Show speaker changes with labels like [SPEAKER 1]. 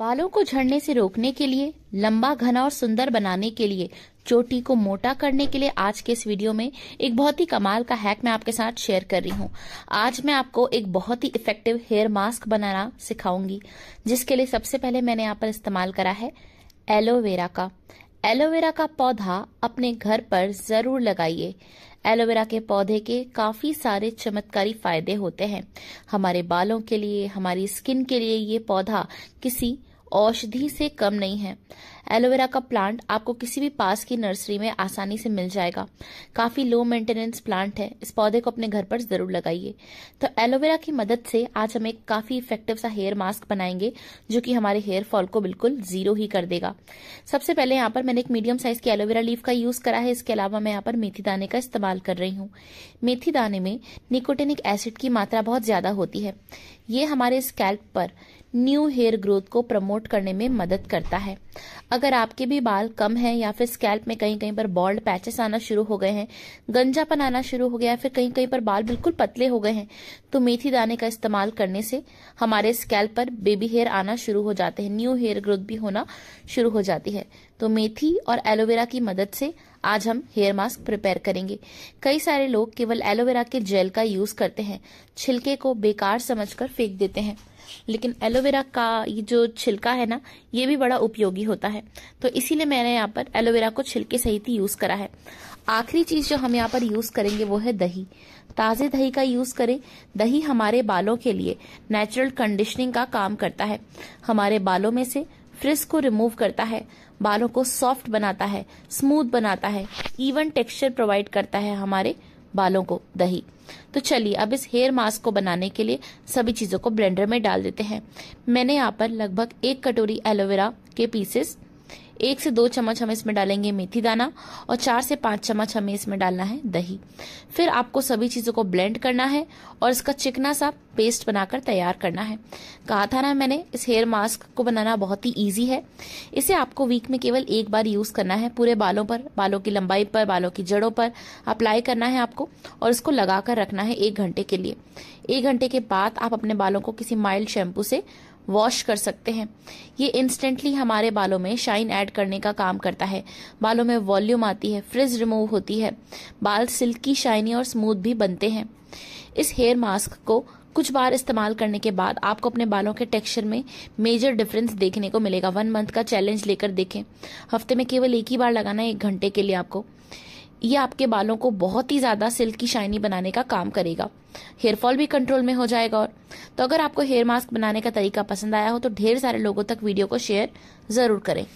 [SPEAKER 1] बालों को झड़ने से रोकने के लिए लंबा घना और सुंदर बनाने के लिए चोटी को मोटा करने के लिए आज के इस वीडियो में एक बहुत ही कमाल का हैक मैं आपके साथ शेयर कर रही हूँ आज मैं आपको एक बहुत ही इफेक्टिव हेयर मास्क बनाना सिखाऊंगी जिसके लिए सबसे पहले मैंने यहाँ पर इस्तेमाल करा है एलोवेरा का एलोवेरा का पौधा अपने घर पर जरूर लगाइए एलोवेरा के पौधे के काफी सारे चमत्कारी फायदे होते हैं हमारे बालों के लिए हमारी स्किन के लिए ये पौधा किसी औषधि से कम नहीं है एलोवेरा का प्लांट आपको किसी भी पास की नर्सरी में आसानी से मिल जाएगा काफी लो मेंटेनेंस प्लांट है इस पौधे को अपने घर पर जरूर लगाइए तो एलोवेरा की मदद से आज हम एक काफी इफेक्टिव सा हेयर मास्क बनाएंगे जो कि हमारे हेयर फॉल को बिल्कुल जीरो ही कर देगा सबसे पहले यहाँ पर मैंने एक मीडियम साइज की एलोवेरा लीफ का यूज करा है इसके अलावा मैं यहाँ पर मेथी दाने का इस्तेमाल कर रही हूँ मेथी दाने में निकोटेनिक एसिड की मात्रा बहुत ज्यादा होती है ये हमारे स्कैल्प पर न्यू हेयर ग्रोथ को प्रमोट करने में मदद करता है अगर आपके भी बाल कम हैं या फिर स्कैल्प में कहीं कहीं पर बॉल्ड पैचेस आना शुरू हो गए हैं गंजापन आना शुरू हो गया फिर कहीं कहीं पर बाल बिल्कुल पतले हो गए हैं तो मेथी दाने का इस्तेमाल करने से हमारे स्कैल्प पर बेबी हेयर आना शुरू हो जाते हैं न्यू हेयर ग्रोथ भी होना शुरू हो जाती है तो मेथी और एलोवेरा की मदद से आज हम हेयर मास्क प्रिपेयर करेंगे कई सारे लोग केवल एलोवेरा के जेल का यूज करते हैं छिलके को बेकार समझकर फेंक देते हैं लेकिन एलोवेरा का ये जो छिलका है ना ये भी बड़ा उपयोगी होता है तो इसीलिए मैंने यहाँ पर एलोवेरा को छिलके सहित ही यूज़ करा है आखिरी चीज़ जो हम यहाँ पर यूज़ करेंगे वो है दही ताज़े दही का यूज़ करें दही हमारे बालों के लिए नेचुरल कंडीशनिंग का काम करता है हमारे बालों में से फ्रिज को रिमूव करता है बालों को सॉफ्ट बनाता है स्मूथ बनाता है इवन टेक्सचर प्रोवाइड करता है हमारे बालों को दही तो चलिए अब इस हेयर मास्क को बनाने के लिए सभी चीज़ों को ब्लेंडर में डाल देते हैं मैंने यहाँ पर लगभग एक कटोरी एलोवेरा के पीसेस एक से दो चम्मच हमें इसमें डालेंगे मेथी दाना और चार से पांच चम्मच हमें इसमें डालना है दही फिर आपको सभी चीज़ों को ब्लेंड करना है और इसका चिकना सा पेस्ट बनाकर तैयार करना है कहा था ना मैंने इस हेयर मास्क को बनाना बहुत ही इजी है इसे आपको वीक में केवल एक बार यूज करना है पूरे बालों पर बालों की लंबाई पर बालों की जड़ों पर अप्लाई करना है आपको और इसको लगाकर रखना है एक घंटे के लिए एक घंटे के बाद आप अपने बालों को किसी माइल्ड शैम्पू से वॉश कर सकते हैं ये इंस्टेंटली हमारे बालों में शाइन ऐड करने का काम करता है बालों में वॉल्यूम आती है फ्रिज रिमूव होती है बाल सिल्की शाइनी और स्मूथ भी बनते हैं इस हेयर मास्क को कुछ बार इस्तेमाल करने के बाद आपको अपने बालों के टेक्सचर में मेजर डिफरेंस देखने को मिलेगा वन मंथ का चैलेंज लेकर देखें हफ्ते में केवल एक ही बार लगाना है एक घंटे के लिए आपको ये आपके बालों को बहुत ही ज़्यादा सिल्क की शाइनी बनाने का काम करेगा हेयर फॉल भी कंट्रोल में हो जाएगा और तो अगर आपको हेयर मास्क बनाने का तरीका पसंद आया हो तो ढेर सारे लोगों तक वीडियो को शेयर ज़रूर करें